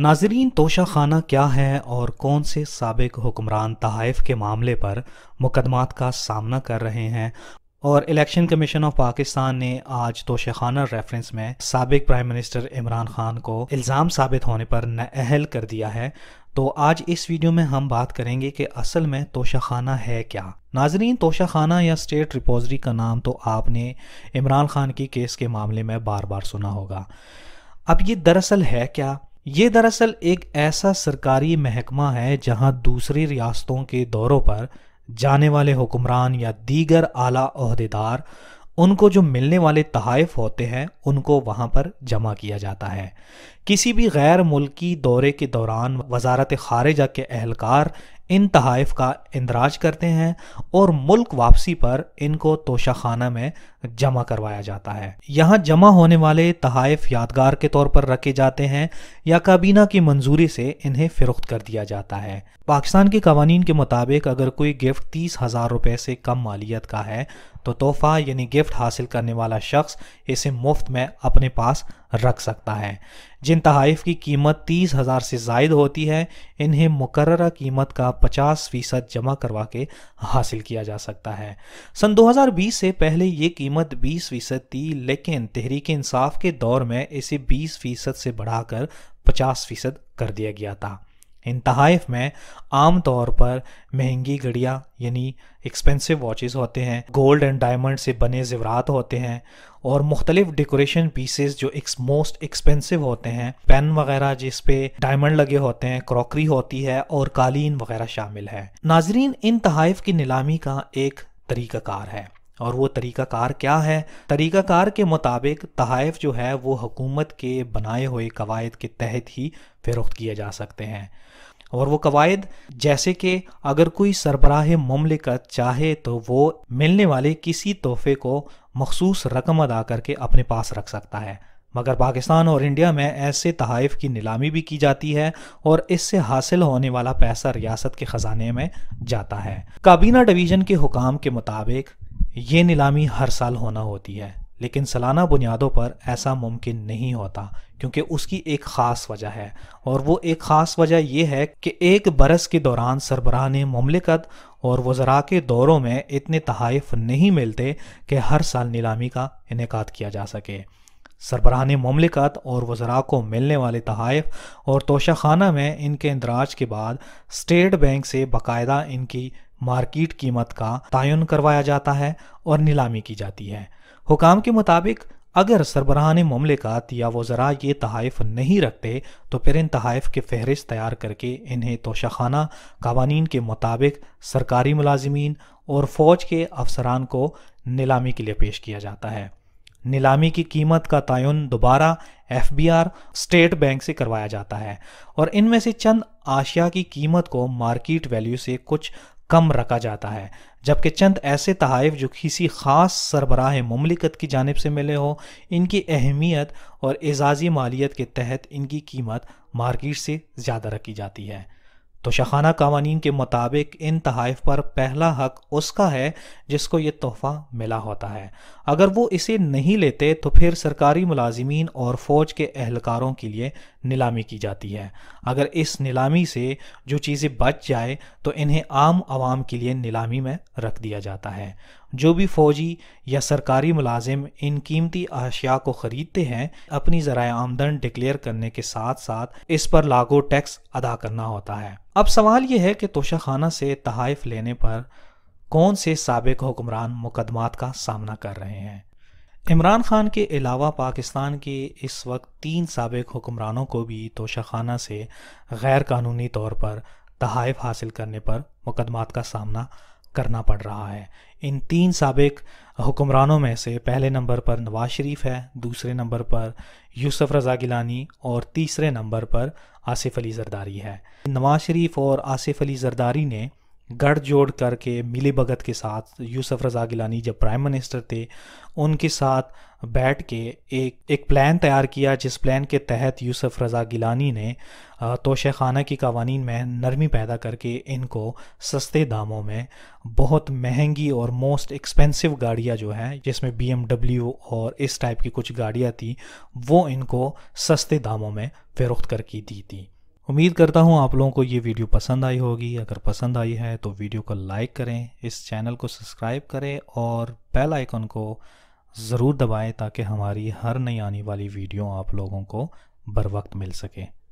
नाजरीन तोशा खाना क्या है और कौन से सबक हुक्मरान तहाइफ के मामले पर मुकदमात का सामना कर रहे हैं और इलेक्शन कमीशन ऑफ पाकिस्तान ने आज तोशाखाना रेफरेंस में सबक प्राइम मिनिस्टर इमरान खान को इल्ज़ाम साबित होने पर नाअहल कर दिया है तो आज इस वीडियो में हम बात करेंगे कि असल में तोशाखाना है क्या नाजरीन तोशाखाना या स्टेट रिपोजरी का नाम तो आपने इमरान खान की केस के मामले में बार बार सुना होगा अब ये दरअसल है क्या ये दरअसल एक ऐसा सरकारी महकमा है जहां दूसरी रियासतों के दौरों पर जाने वाले हुक्मरान या दीगर आला अहदेदार उनको जो मिलने वाले तहफ़ होते हैं उनको वहाँ पर जमा किया जाता है किसी भी गैर मुल्की दौरे के दौरान वजारत ख़ारजा के अहलकार इन तहाइफ का इंदराज करते हैं और मुल्क वापसी पर इनको तोशाखाना में जमा करवाया जाता है यहाँ जमा होने वाले तहाइफ यादगार के तौर पर रखे जाते हैं या काबीना की मंजूरी से इन्हें फ़रोख्त कर दिया जाता है पाकिस्तान के कवानीन के मुताबिक अगर कोई गिफ्ट तीस हज़ार रुपये से कम मालियत का है तो तोहफ़ा यानी गिफ्ट हासिल करने वाला शख्स इसे मुफ्त में अपने पास रख सकता है जिन तहाइफ की कीमत तीस हज़ार से जायद होती है इन्हें मुकर कीमत का पचास फीसद जमा करवा के हासिल किया जा सकता है सन 2020 से पहले ये कीमत बीस फीसद थी लेकिन तहरीक इंसाफ के दौर में इसे बीस फीसद से बढ़ाकर पचास फीसद कर दिया गया था इन तहाइफ में आम तौर पर महंगी घड़ियाँ यानी एक्सपेंसिव वॉचेस होते हैं गोल्ड एंड डायमंड से बने जेवरात होते हैं और मुख्तलिफ डेकोरेशन पीसेस जो एक मोस्ट एक्सपेंसिव होते हैं पेन वगैरह जिस पे डायमंड लगे होते हैं क्रॉकरी होती है और कालीन वगैरह शामिल है नाजरीन इन तहाइफ की नीलामी का एक तरीकाकार है और वो तरीक़ाकार क्या है तरीक़ाकार के मुताबिक तहफ़ जो है वो हकूमत के बनाए हुए कवायद के तहत ही फ़रोख्त किए जा सकते हैं और वो कवायद जैसे कि अगर कोई सरबराह ममलिकत चाहे तो वो मिलने वाले किसी तोहफे को मखसूस रकम अदा करके अपने पास रख सकता है मगर पाकिस्तान और इंडिया में ऐसे तहफ़ की नीलामी भी की जाती है और इससे हासिल होने वाला पैसा रियासत के ख़जाने में जाता है काबीना डिवीज़न के हुकाम के मुताबिक ये नीलामी हर साल होना होती है लेकिन सालाना बुनियादों पर ऐसा मुमकिन नहीं होता क्योंकि उसकी एक ख़ास वजह है और वो एक ख़ास वजह यह है कि एक बरस के दौरान सरबराह ने ममलिकत और वज़रा के दौरों में इतने तहफ़ नहीं मिलते कि हर साल नीलामी का इनका किया जा सके सरबराह ने ममलिकत और वज़रा को मिलने वाले तहफ़ और तोशा खाना में इनके इंदराज के बाद स्टेट बैंक से बाकायदा इनकी मार्केट कीमत का तयन करवाया जाता है और नीलामी की जाती है हुकाम के मुताबिक अगर सरबराहान ममलिकात या वज़रा ये तहाइफ नहीं रखते तो फिर इन तहाइफ के फहरिस्त तैयार करके इन्हें तोशाखाना कवानीन के मुताबिक सरकारी मुलाजमीन और फ़ौज के अफसरान को नीलामी के लिए पेश किया जाता है नीलामी की कीमत का तयन दोबारा F B R State Bank से करवाया जाता है और इनमें से चंद आशिया की कीमत को मार्किट वैल्यू से कुछ कम रखा जाता है जबकि चंद ऐसे तहाइफ जो किसी ख़ास सरबराह ममलिकत की जानब से मिले हों इनकी अहमियत और एजाज़ी मालियत के तहत इनकी कीमत मार्केट से ज़्यादा रखी जाती है तो शखाना कवानीन के मुताबिक इन तहफ़ पर पहला हक उसका है जिसको ये तोहफ़ा मिला होता है अगर वो इसे नहीं लेते तो फिर सरकारी मुलाजमीन और फ़ौज के एहलकारों के लिए नीलामी की जाती है अगर इस नीलामी से जो चीज़ें बच जाए तो इन्हें आम आवाम के लिए नीलामी में रख दिया जाता है जो भी फौजी या सरकारी मुलाजिम इन कीमती अशिया को ख़रीदते हैं अपनी ज़रा आमदन डिक्लेयर करने के साथ साथ इस पर लागू टैक्स अदा करना होता है अब सवाल यह है कि तोशाखाना से तहफ़ लेने पर कौन से सबक हुक्मरान मुकदमात का सामना कर रहे हैं इमरान खान के अलावा पाकिस्तान के इस वक्त तीन सबक हुक्मरानों को भी तोशाखाना से गैर कानूनी तौर पर तहफ़ हासिल करने पर मुकदमात का सामना करना पड़ रहा है इन तीन सबक हुक्मरानों में से पहले नंबर पर नवाज शरीफ है दूसरे नंबर पर यूसुफ रज़ा गिलानी और तीसरे नंबर पर आसिफ अली जरदारी है नवाज शरीफ और आसिफ अली जरदारी ने गठजोड़ करके मिली भगत के साथ यूसुफ रज़ा गिलानी जब प्राइम मिनिस्टर थे उनके साथ बैठ के एक एक प्लान तैयार किया जिस प्लान के तहत यूसुफ रज़ा गिलानी ने तोशे खाना की कवानीन में नरमी पैदा करके इनको सस्ते दामों में बहुत महंगी और मोस्ट एक्सपेंसिव गाड़ियाँ जो हैं जिसमें बी और इस टाइप की कुछ गाड़ियाँ थी वो इनको सस्ते दामों में फ़रोख्त करके दी थी उम्मीद करता हूँ आप लोगों को ये वीडियो पसंद आई होगी अगर पसंद आई है तो वीडियो को लाइक करें इस चैनल को सब्सक्राइब करें और बेल आइकन को ज़रूर दबाएं ताकि हमारी हर नई आने वाली वीडियो आप लोगों को बर वक्त मिल सके